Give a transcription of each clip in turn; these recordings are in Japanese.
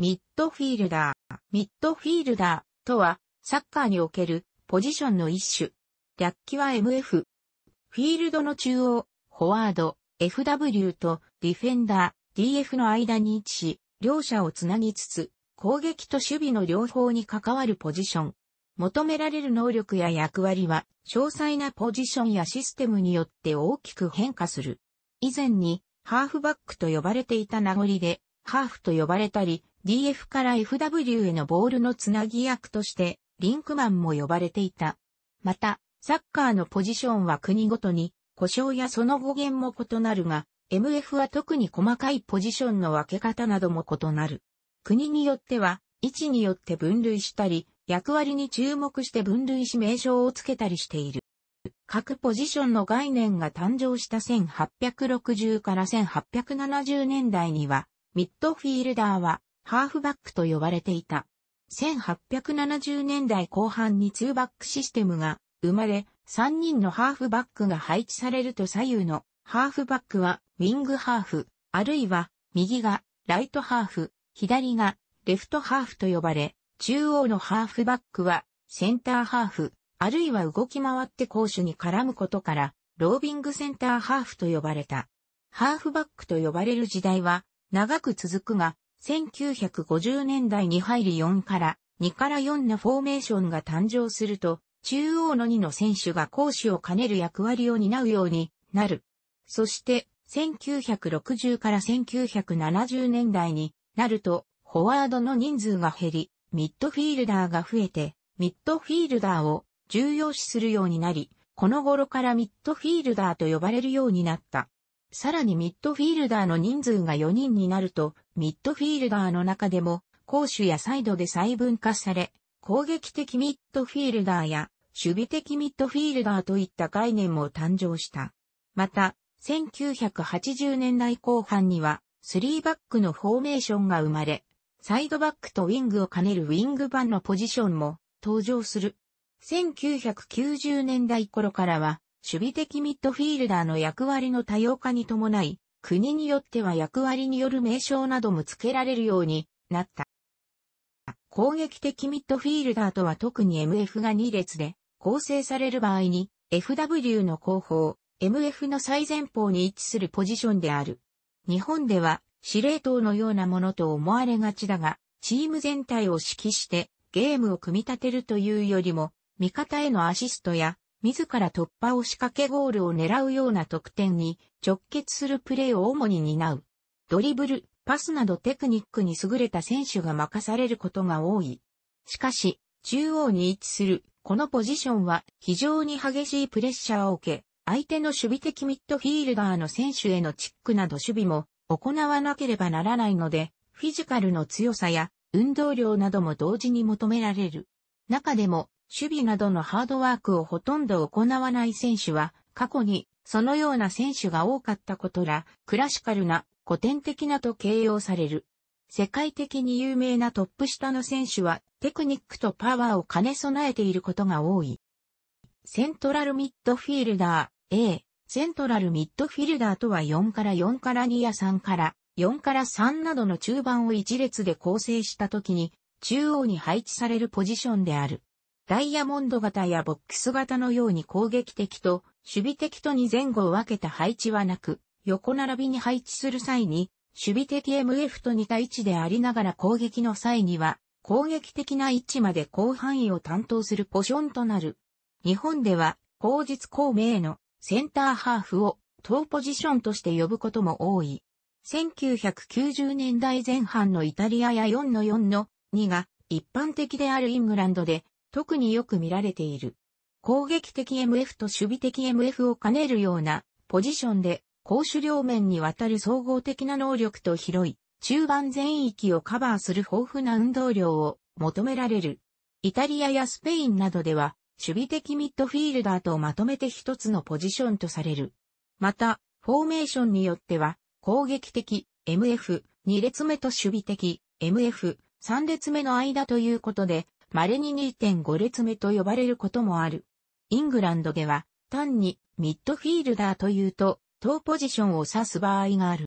ミッドフィールダー。ミッドフィールダーとは、サッカーにおけるポジションの一種。略記は MF。フィールドの中央、フォワード、FW とディフェンダー、DF の間に位置し、両者をつなぎつつ、攻撃と守備の両方に関わるポジション。求められる能力や役割は、詳細なポジションやシステムによって大きく変化する。以前に、ハーフバックと呼ばれていた名残で、ハーフと呼ばれたり、DF から FW へのボールのつなぎ役として、リンクマンも呼ばれていた。また、サッカーのポジションは国ごとに、故障やその語源も異なるが、MF は特に細かいポジションの分け方なども異なる。国によっては、位置によって分類したり、役割に注目して分類し名称をつけたりしている。各ポジションの概念が誕生した1860から1870年代には、ミッドフィールダーはハーフバックと呼ばれていた。1870年代後半に2バックシステムが生まれ、3人のハーフバックが配置されると左右のハーフバックはウィングハーフ、あるいは右がライトハーフ、左がレフトハーフと呼ばれ、中央のハーフバックはセンターハーフ、あるいは動き回って攻守に絡むことから、ロービングセンターハーフと呼ばれた。ハーフバックと呼ばれる時代は長く続くが、1950年代に入り4から2から4のフォーメーションが誕生すると、中央の2の選手が攻守を兼ねる役割を担うようになる。そして、1960から1970年代になると、フォワードの人数が減り、ミッドフィールダーが増えて、ミッドフィールダーを重要視するようになり、この頃からミッドフィールダーと呼ばれるようになった。さらにミッドフィールダーの人数が4人になると、ミッドフィールダーの中でも、攻守やサイドで細分化され、攻撃的ミッドフィールダーや守備的ミッドフィールダーといった概念も誕生した。また、1980年代後半には、3バックのフォーメーションが生まれ、サイドバックとウィングを兼ねるウィングバンのポジションも登場する。1990年代頃からは、守備的ミッドフィールダーの役割の多様化に伴い、国によっては役割による名称なども付けられるようになった。攻撃的ミッドフィールダーとは特に MF が2列で構成される場合に FW の後方、MF の最前方に位置するポジションである。日本では司令塔のようなものと思われがちだが、チーム全体を指揮してゲームを組み立てるというよりも、味方へのアシストや自ら突破を仕掛けゴールを狙うような得点に直結するプレーを主に担う。ドリブル、パスなどテクニックに優れた選手が任されることが多い。しかし、中央に位置するこのポジションは非常に激しいプレッシャーを受け、相手の守備的ミッドフィールダーの選手へのチックなど守備も行わなければならないので、フィジカルの強さや運動量なども同時に求められる。中でも守備などのハードワークをほとんど行わない選手は、過去にそのような選手が多かったことら、クラシカルな古典的なと形容される。世界的に有名なトップ下の選手は、テクニックとパワーを兼ね備えていることが多い。セントラルミッドフィールダー A、セントラルミッドフィルダーとは4から4から2や3から4から3などの中盤を一列で構成した時に中央に配置されるポジションである。ダイヤモンド型やボックス型のように攻撃的と守備的とに前後を分けた配置はなく、横並びに配置する際に、守備的 MF と似た位置でありながら攻撃の際には、攻撃的な位置まで広範囲を担当するポジションとなる。日本では、後日公明のセンターハーフを当ポジションとして呼ぶことも多い。1990年代前半のイタリアや4の4の2が一般的であるイングランドで特によく見られている。攻撃的 MF と守備的 MF を兼ねるようなポジションで攻守両面にわたる総合的な能力と広い中盤全域をカバーする豊富な運動量を求められる。イタリアやスペインなどでは守備的ミッドフィールダーとまとめて一つのポジションとされる。また、フォーメーションによっては攻撃的 MF、2列目と守備的 MF、3列目の間ということで、稀に2.5列目と呼ばれることもある。イングランドでは、単にミッドフィールダーというと、ーポジションを指す場合がある。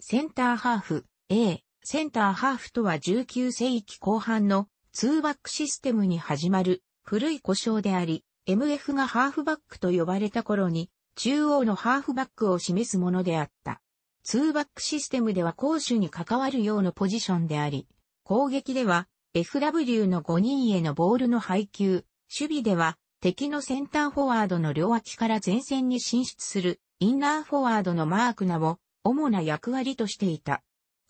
センターハーフ、A、センターハーフとは19世紀後半の2バックシステムに始まる古い故障であり、MF がハーフバックと呼ばれた頃に、中央のハーフバックを示すものであった。2バックシステムでは攻守に関わるようなポジションであり、攻撃では FW の5人へのボールの配球、守備では、敵のセンターフォワードの両脇から前線に進出する、インナーフォワードのマークナを、主な役割としていた。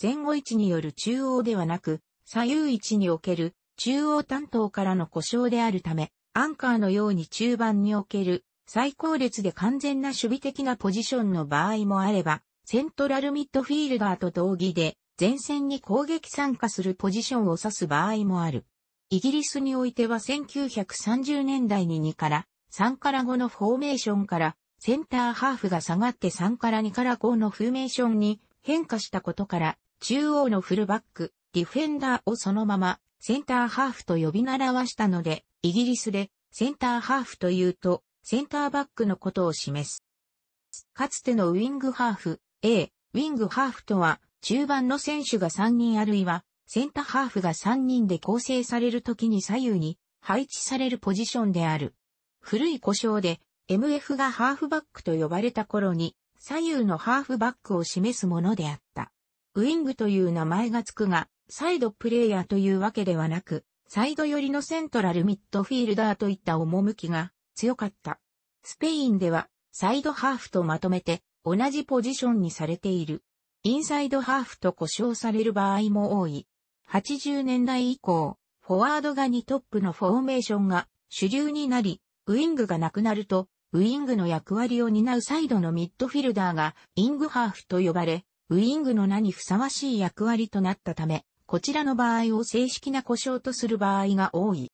前後位置による中央ではなく、左右位置における中央担当からの故障であるため、アンカーのように中盤における最高列で完全な守備的なポジションの場合もあれば、セントラルミッドフィールダーと同義で前線に攻撃参加するポジションを指す場合もある。イギリスにおいては1930年代に2から3から5のフォーメーションからセンターハーフが下がって3から2から5のフォーメーションに変化したことから中央のフルバック、ディフェンダーをそのままセンターハーフと呼び習わしたのでイギリスでセンターハーフというとセンターバックのことを示す。かつてのウィングハーフ、A、ウィングハーフとは中盤の選手が3人あるいは、センターハーフが3人で構成される時に左右に配置されるポジションである。古い故障で MF がハーフバックと呼ばれた頃に左右のハーフバックを示すものであった。ウィングという名前がつくが、サイドプレイヤーというわけではなく、サイド寄りのセントラルミッドフィールダーといった趣が強かった。スペインではサイドハーフとまとめて同じポジションにされている。インサイドハーフと呼称される場合も多い。80年代以降、フォワードが2トップのフォーメーションが主流になり、ウイングがなくなると、ウイングの役割を担うサイドのミッドフィルダーがイングハーフと呼ばれ、ウイングの名にふさわしい役割となったため、こちらの場合を正式な故障とする場合が多い。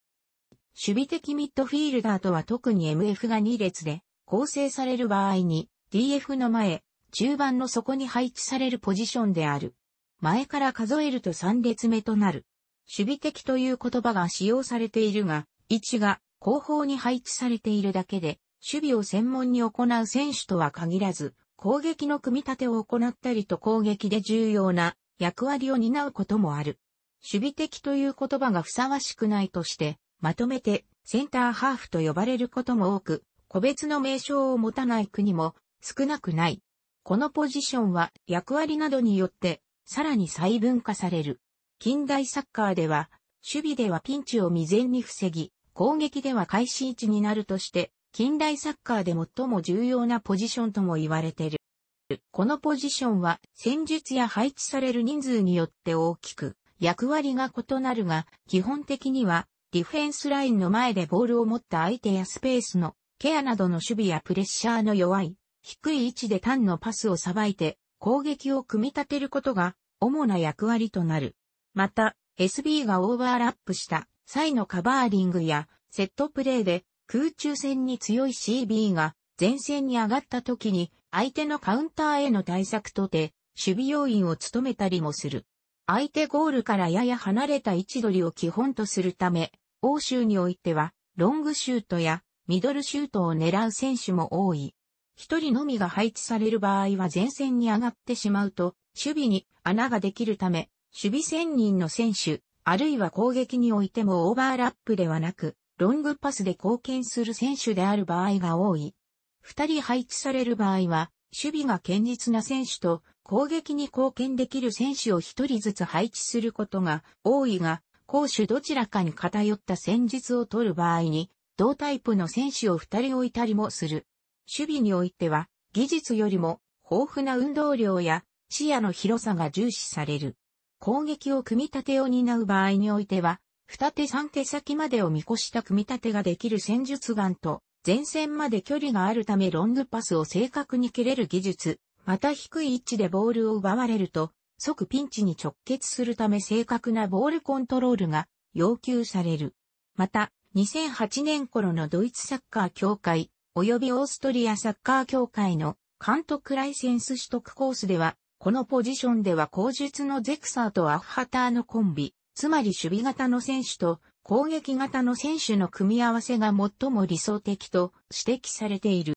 守備的ミッドフィールダーとは特に MF が2列で構成される場合に DF の前、中盤の底に配置されるポジションである。前から数えると3列目となる。守備的という言葉が使用されているが、位置が後方に配置されているだけで、守備を専門に行う選手とは限らず、攻撃の組み立てを行ったりと攻撃で重要な役割を担うこともある。守備的という言葉がふさわしくないとして、まとめてセンターハーフと呼ばれることも多く、個別の名称を持たない国も少なくない。このポジションは役割などによってさらに細分化される。近代サッカーでは、守備ではピンチを未然に防ぎ、攻撃では開始位置になるとして、近代サッカーで最も重要なポジションとも言われている。このポジションは戦術や配置される人数によって大きく役割が異なるが、基本的にはディフェンスラインの前でボールを持った相手やスペースのケアなどの守備やプレッシャーの弱い低い位置で単のパスをさばいて攻撃を組み立てることが主な役割となる。また、SB がオーバーラップした際のカバーリングやセットプレーで空中戦に強い CB が前線に上がった時に相手のカウンターへの対策とて守備要員を務めたりもする。相手ゴールからやや離れた位置取りを基本とするため、欧州においてはロングシュートやミドルシュートを狙う選手も多い。一人のみが配置される場合は前線に上がってしまうと、守備に穴ができるため、守備専任の選手、あるいは攻撃においてもオーバーラップではなく、ロングパスで貢献する選手である場合が多い。二人配置される場合は、守備が堅実な選手と攻撃に貢献できる選手を一人ずつ配置することが多いが、攻守どちらかに偏った戦術を取る場合に、同タイプの選手を二人置いたりもする。守備においては、技術よりも豊富な運動量や視野の広さが重視される。攻撃を組み立てを担う場合においては、二手三手先までを見越した組み立てができる戦術眼と、前線まで距離があるためロングパスを正確に蹴れる技術、また低い位置でボールを奪われると、即ピンチに直結するため正確なボールコントロールが要求される。また、2008年頃のドイツサッカー協会及びオーストリアサッカー協会の監督ライセンス取得コースでは、このポジションでは後述のゼクサーとアフハターのコンビ、つまり守備型の選手と攻撃型の選手の組み合わせが最も理想的と指摘されている。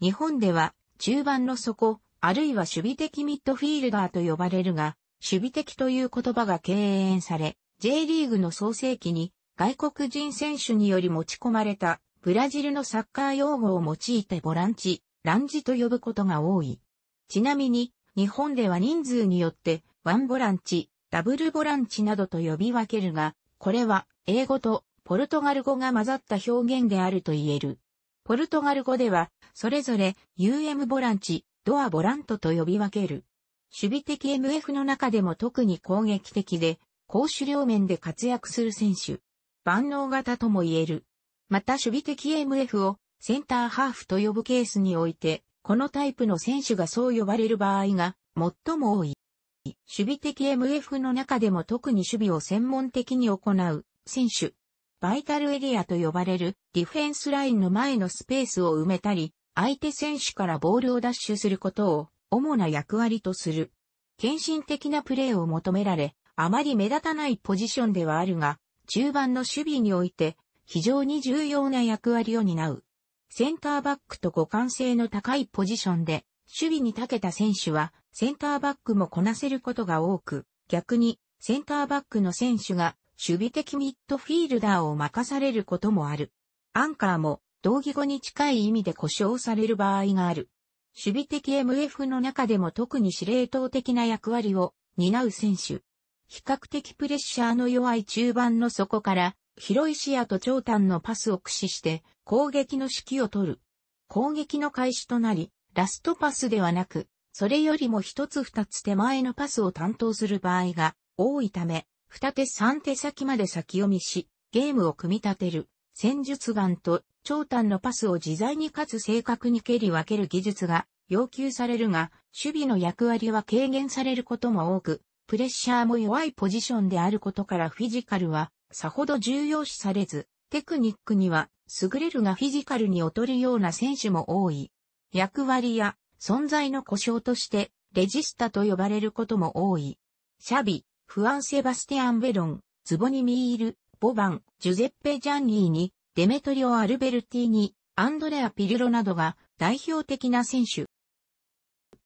日本では中盤の底、あるいは守備的ミッドフィールダーと呼ばれるが、守備的という言葉が敬遠され、J リーグの創世期に外国人選手により持ち込まれたブラジルのサッカー用語を用いてボランチ、ランジと呼ぶことが多い。ちなみに、日本では人数によって、ワンボランチ、ダブルボランチなどと呼び分けるが、これは英語とポルトガル語が混ざった表現であると言える。ポルトガル語では、それぞれ UM ボランチ、ドアボラントと呼び分ける。守備的 MF の中でも特に攻撃的で、攻守両面で活躍する選手。万能型とも言える。また守備的 MF をセンターハーフと呼ぶケースにおいて、このタイプの選手がそう呼ばれる場合が最も多い。守備的 MF の中でも特に守備を専門的に行う選手。バイタルエリアと呼ばれるディフェンスラインの前のスペースを埋めたり、相手選手からボールを奪取することを主な役割とする。献身的なプレーを求められ、あまり目立たないポジションではあるが、中盤の守備において非常に重要な役割を担う。センターバックと互換性の高いポジションで、守備に長けた選手は、センターバックもこなせることが多く、逆に、センターバックの選手が、守備的ミッドフィールダーを任されることもある。アンカーも、同義語に近い意味で故障される場合がある。守備的 MF の中でも特に司令塔的な役割を担う選手。比較的プレッシャーの弱い中盤の底から広い視野と長短のパスを駆使して攻撃の指揮を取る。攻撃の開始となり、ラストパスではなく、それよりも一つ二つ手前のパスを担当する場合が多いため、二手三手先まで先読みし、ゲームを組み立てる戦術眼と長短のパスを自在にかつ正確に蹴り分ける技術が要求されるが、守備の役割は軽減されることも多く、プレッシャーも弱いポジションであることからフィジカルはさほど重要視されず、テクニックには優れるがフィジカルに劣るような選手も多い。役割や存在の故障としてレジスタと呼ばれることも多い。シャビ、フアン・セバスティアン・ベロン、ズボニミール、ボバン、ジュゼッペ・ジャンニーに、デメトリオ・アルベルティーニ、アンドレア・ピルロなどが代表的な選手。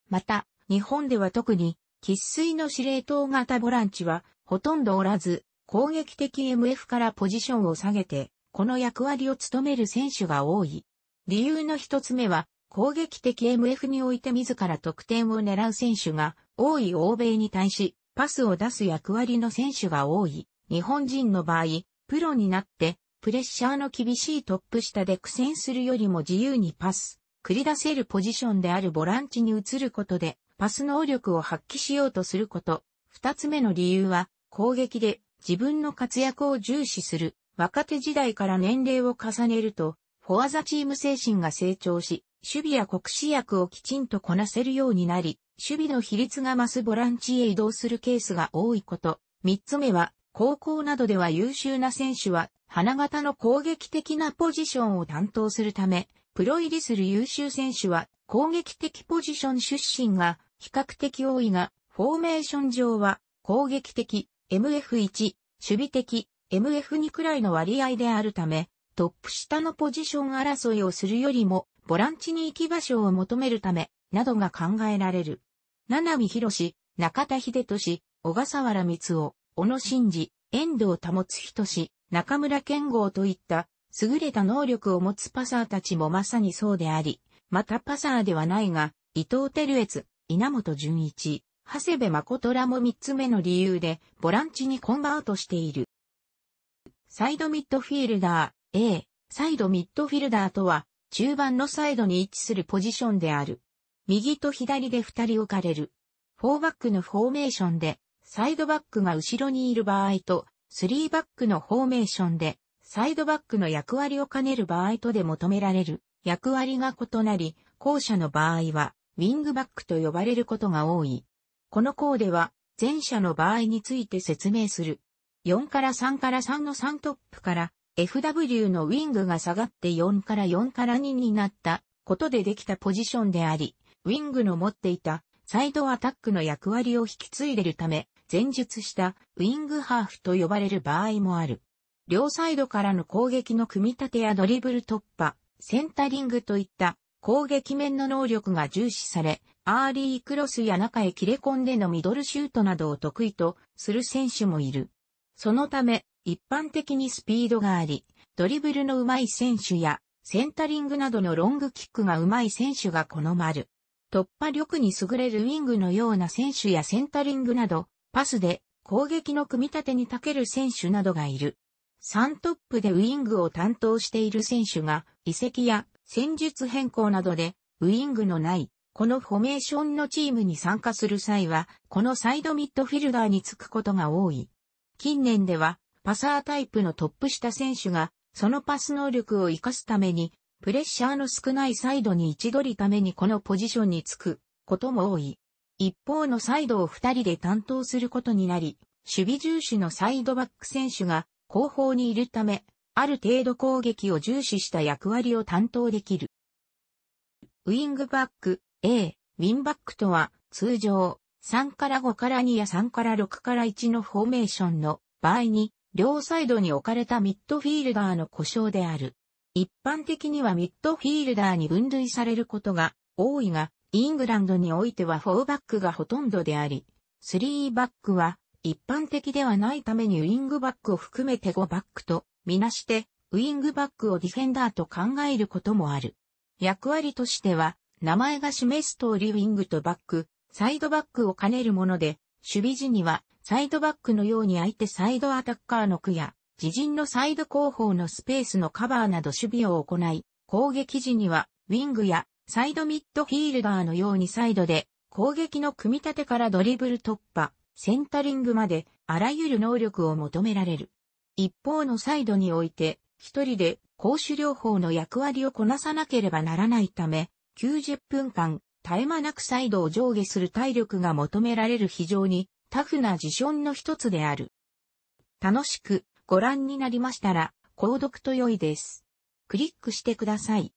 また、日本では特に、喫水の司令塔型ボランチはほとんどおらず、攻撃的 MF からポジションを下げて、この役割を務める選手が多い。理由の一つ目は、攻撃的 MF において自ら得点を狙う選手が多い欧米に対し、パスを出す役割の選手が多い。日本人の場合、プロになって、プレッシャーの厳しいトップ下で苦戦するよりも自由にパス、繰り出せるポジションであるボランチに移ることで、パス能力を発揮しようとすること。二つ目の理由は、攻撃で自分の活躍を重視する若手時代から年齢を重ねると、フォアザチーム精神が成長し、守備や国試役をきちんとこなせるようになり、守備の比率が増すボランチへ移動するケースが多いこと。三つ目は、高校などでは優秀な選手は、花形の攻撃的なポジションを担当するため、プロ入りする優秀選手は、攻撃的ポジション出身が比較的多いが、フォーメーション上は攻撃的、MF1、守備的、MF2 くらいの割合であるため、トップ下のポジション争いをするよりも、ボランチに行き場所を求めるため、などが考えられる。七海博士、中田秀俊、小笠原光雄、小野真二、遠藤保人志、中村健吾といった、優れた能力を持つパサーたちもまさにそうであり、またパサーではないが、伊藤照悦、稲本淳一、長谷部誠らも3つ目の理由で、ボランチにコンバートしている。サイドミッドフィールダー、A、サイドミッドフィルダーとは、中盤のサイドに位置するポジションである。右と左で2人置かれる。4バックのフォーメーションで、サイドバックが後ろにいる場合と、3バックのフォーメーションで、サイドバックの役割を兼ねる場合とで求められる。役割が異なり、後者の場合は、ウィングバックと呼ばれることが多い。この項では、前者の場合について説明する。4から3から3の3トップから FW のウィングが下がって4から4から2になったことでできたポジションであり、ウィングの持っていたサイドアタックの役割を引き継いでいるため、前述したウィングハーフと呼ばれる場合もある。両サイドからの攻撃の組み立てやドリブル突破、センタリングといった攻撃面の能力が重視され、アーリークロスや中へ切れ込んでのミドルシュートなどを得意とする選手もいる。そのため、一般的にスピードがあり、ドリブルの上手い選手や、センタリングなどのロングキックが上手い選手が好まる。突破力に優れるウィングのような選手やセンタリングなど、パスで攻撃の組み立てに長ける選手などがいる。3トップでウィングを担当している選手が、移籍や戦術変更などで、ウィングのないこのフォメーションのチームに参加する際は、このサイドミッドフィルダーにつくことが多い。近年では、パサータイプのトップ下選手が、そのパス能力を活かすために、プレッシャーの少ないサイドに一度りためにこのポジションにつくことも多い。一方のサイドを二人で担当することになり、守備重視のサイドバック選手が後方にいるため、ある程度攻撃を重視した役割を担当できる。ウィングバック、A、ウィンバックとは、通常、3から5から2や3から6から1のフォーメーションの場合に、両サイドに置かれたミッドフィールダーの故障である。一般的にはミッドフィールダーに分類されることが多いが、イングランドにおいては4バックがほとんどであり、3バックは一般的ではないためにウィングバックを含めて5バックとみなして、ウィングバックをディフェンダーと考えることもある。役割としては、名前が示す通りウィングとバック、サイドバックを兼ねるもので、守備時にはサイドバックのように相手サイドアタッカーの区や、自陣のサイド後方のスペースのカバーなど守備を行い、攻撃時にはウィングやサイドミッドフィールダーのようにサイドで攻撃の組み立てからドリブル突破、センタリングまであらゆる能力を求められる。一方のサイドにおいて、一人で攻守両方の役割をこなさなければならないため、90分間、絶え間なくサイドを上下する体力が求められる非常にタフな事象の一つである。楽しくご覧になりましたら、購読と良いです。クリックしてください。